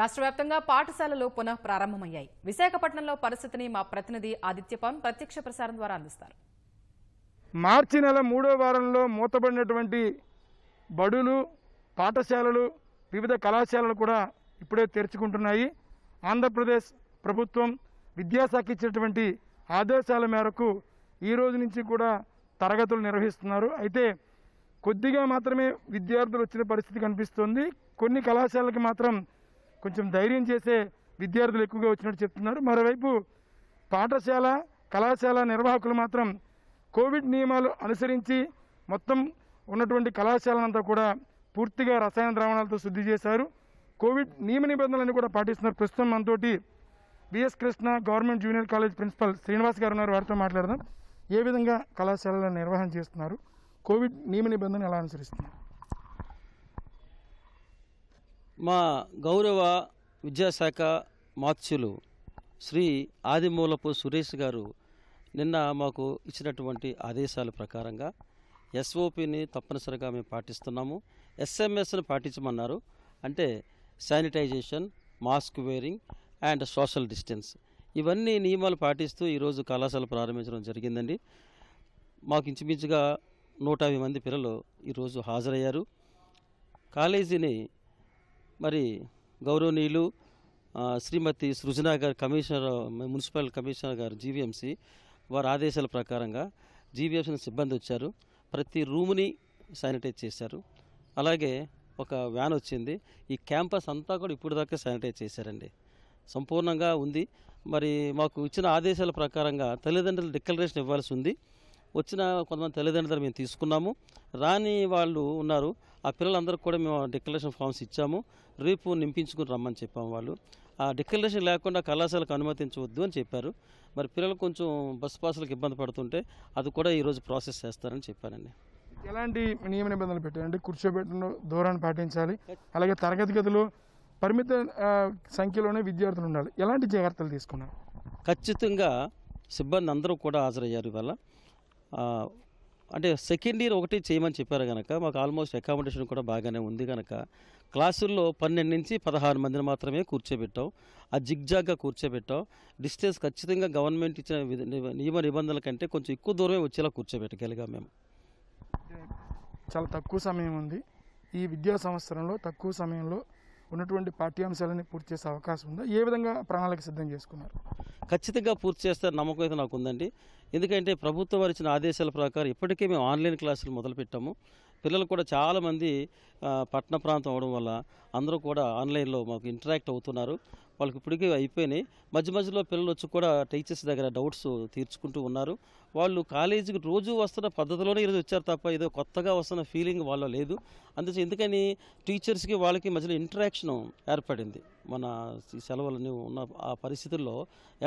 రాష్ట్ర వ్యాప్తంగా పాఠశాలలు పునః ప్రారంభమయ్యాయి విశాఖపట్నంలో పరిస్థితిని మా ప్రతినిధి ఆదిత్యపాన్ ప్రత్యక్ష ప్రసారం ద్వారా అందిస్తారు మార్చి నెల మూడో వారంలో మూతబడినటువంటి బడులు పాఠశాలలు వివిధ కళాశాలలు కూడా ఇప్పుడే తెరుచుకుంటున్నాయి ఆంధ్రప్రదేశ్ ప్రభుత్వం విద్యాశాఖ ఇచ్చినటువంటి ఆదేశాల మేరకు ఈ రోజు నుంచి కూడా తరగతులు నిర్వహిస్తున్నారు అయితే కొద్దిగా మాత్రమే విద్యార్థులు వచ్చిన పరిస్థితి కనిపిస్తోంది కొన్ని కళాశాలకి మాత్రం కొంచెం ధైర్యం చేసే విద్యార్థులు ఎక్కువగా వచ్చినట్టు చెప్తున్నారు మరోవైపు పాఠశాల కళాశాల నిర్వాహకులు మాత్రం కోవిడ్ నియమాలు అనుసరించి మొత్తం ఉన్నటువంటి కళాశాలనంతా కూడా పూర్తిగా రసాయన ద్రావణాలతో శుద్ధి చేశారు కోవిడ్ నియమ నిబంధనలన్నీ కూడా పాటిస్తున్నారు ప్రస్తుతం మనతోటి VS Krishna government junior college principal Srinivas గారు ఉన్నారు వారితో మాట్లాడదాం ఏ విధంగా కళాశాలలో నిర్వహణ చేస్తున్నారు కోవిడ్ నియమ నిబంధనలు ఎలా అనుసరిస్తున్నారు మా గౌరవ విద్యాశాఖ మాత్స్యులు శ్రీ ఆదిమూలపు సురేష్ గారు నిన్న మాకు ఇచ్చినటువంటి ఆదేశాల ప్రకారంగా ఎస్ఓపిని తప్పనిసరిగా మేము పాటిస్తున్నాము ఎస్ఎంఎస్ని పాటించమన్నారు అంటే sanitization mask wearing and social distance ఇవన్నీ నియమాలు పాటిస్తూ ఈరోజు కళాశాల ప్రారంభించడం జరిగిందండి మాకు ఇంచుమించుగా నూట మంది పిల్లలు ఈరోజు హాజరయ్యారు కాలేజీని మరి గౌరవనీయులు శ్రీమతి సృజన గారు కమిషనర్ మున్సిపల్ కమిషనర్ గారు జీవీఎంసీ వారి ఆదేశాల ప్రకారంగా జీవీఎంసీ సిబ్బంది వచ్చారు ప్రతి రూమ్ని శానిటైజ్ చేశారు అలాగే ఒక వ్యాన్ వచ్చింది ఈ క్యాంపస్ అంతా కూడా ఇప్పుడు దాకా శానిటైజ్ చేశారండి సంపూర్ణంగా ఉంది మరి మాకు ఇచ్చిన ఆదేశాల ప్రకారంగా తల్లిదండ్రులు డిక్లరేషన్ ఇవ్వాల్సి ఉంది వచ్చిన కొంతమంది తల్లిదండ్రులు మేము తీసుకున్నాము రాని వాళ్ళు ఉన్నారు ఆ పిల్లలందరికీ కూడా మేము డిక్లరేషన్ ఫామ్స్ ఇచ్చాము రేపు నింపించుకుని రమ్మని చెప్పాము వాళ్ళు ఆ డిక్లరేషన్ లేకుండా కళాశాలకు అనుమతించవద్దు అని చెప్పారు మరి పిల్లలు కొంచెం బస్ పాసులకు ఇబ్బంది పడుతుంటే అది కూడా ఈరోజు ప్రాసెస్ చేస్తారని చెప్పానండి ఎలాంటి నియమ నిబంధనలు పెట్టారండి కూర్చోబెట్టిన దూరాన్ని పాటించాలి అలాగే తరగతి గదులు పరిమిత సంఖ్యలోనే విద్యార్థులు ఉండాలి ఎలాంటి జాగ్రత్తలు తీసుకున్నారు ఖచ్చితంగా సిబ్బంది అందరూ కూడా హాజరయ్యారు ఇవాళ అంటే సెకండ్ ఇయర్ ఒకటి చేయమని చెప్పారు కనుక మాకు ఆల్మోస్ట్ అకామిడేషన్ కూడా బాగానే ఉంది కనుక క్లాసుల్లో పన్నెండు నుంచి పదహారు మందిని మాత్రమే కూర్చోబెట్టాం ఆ జిగ్జాగ్గా కూర్చోబెట్టాం డిస్టెన్స్ ఖచ్చితంగా గవర్నమెంట్ ఇచ్చిన నియమ నిబంధనల కంటే కొంచెం ఎక్కువ దూరమే వచ్చేలా కూర్చోబెట్టగలిగాం మేము చాలా తక్కువ సమయం ఉంది ఈ విద్యా సంవత్సరంలో తక్కువ సమయంలో ఉన్నటువంటి పాఠ్యాంశాలని పూర్తి చేసే అవకాశం ఉందా ఏ విధంగా ప్రణాళిక సిద్ధం చేసుకున్నారు ఖచ్చితంగా పూర్తి చేస్తే నమ్మకం అయితే నాకు ఉందండి ఎందుకంటే ప్రభుత్వం వారు ఇచ్చిన ఆదేశాల ప్రకారం ఇప్పటికే మేము ఆన్లైన్ క్లాసులు మొదలుపెట్టాము పిల్లలు కూడా చాలామంది పట్టణ ప్రాంతం అవడం వల్ల అందరూ కూడా ఆన్లైన్లో మాకు ఇంటరాక్ట్ అవుతున్నారు వాళ్ళకి ఇప్పటికే అయిపోయినాయి మధ్య మధ్యలో పిల్లలు వచ్చి కూడా టీచర్స్ దగ్గర డౌట్స్ తీర్చుకుంటూ ఉన్నారు వాళ్ళు కాలేజీకి రోజు వస్తున్న పద్ధతిలోనే ఈరోజు వచ్చారు తప్ప ఏదో కొత్తగా వస్తున్న ఫీలింగ్ వాళ్ళ లేదు అందుచే ఎందుకని టీచర్స్కి వాళ్ళకి మధ్యలో ఇంటరాక్షన్ ఏర్పడింది మన సెలవులని ఉన్న ఆ పరిస్థితుల్లో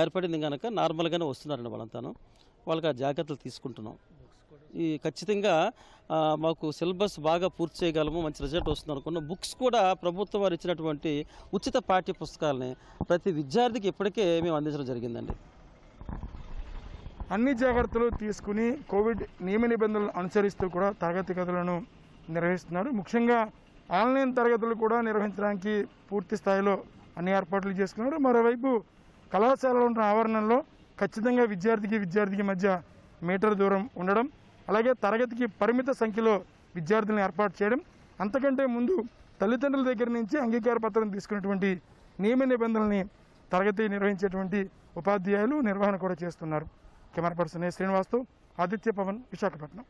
ఏర్పడింది కనుక నార్మల్గానే వస్తున్నారండి వాళ్ళంతాను వాళ్ళకి ఆ జాగ్రత్తలు తీసుకుంటున్నాం ఈ ఖచ్చితంగా మాకు సిలబస్ బాగా పూర్తి చేయగలము మంచి రిజల్ట్ వస్తుంది అనుకున్న బుక్స్ కూడా ప్రభుత్వం వారు ఇచ్చినటువంటి ఉచిత పాఠ్య పుస్తకాలని ప్రతి విద్యార్థికి ఇప్పటికే మేము అందించడం జరిగిందండి అన్ని జాగ్రత్తలు తీసుకుని కోవిడ్ నియమ నిబంధనలు అనుసరిస్తూ కూడా తరగతి గదులను నిర్వహిస్తున్నారు ముఖ్యంగా ఆన్లైన్ తరగతులు కూడా నిర్వహించడానికి పూర్తి స్థాయిలో అన్ని ఏర్పాట్లు చేసుకున్నారు మరోవైపు కళాశాలలో ఉన్న ఆవరణలో ఖచ్చితంగా విద్యార్థికి విద్యార్థికి మధ్య మీటర్ దూరం ఉండడం అలాగే తరగతికి పరిమిత సంఖ్యలో విద్యార్థులను ఏర్పాటు చేయడం అంతకంటే ముందు తల్లిదండ్రుల దగ్గర నుంచి అంగీకార పత్రం తీసుకున్నటువంటి నియమ నిబంధనల్ని తరగతి నిర్వహించేటువంటి ఉపాధ్యాయులు నిర్వహణ కూడా చేస్తున్నారు కెమెరా పర్సన్ శ్రీనివాస్తో ఆదిత్య పవన్ విశాఖపట్నం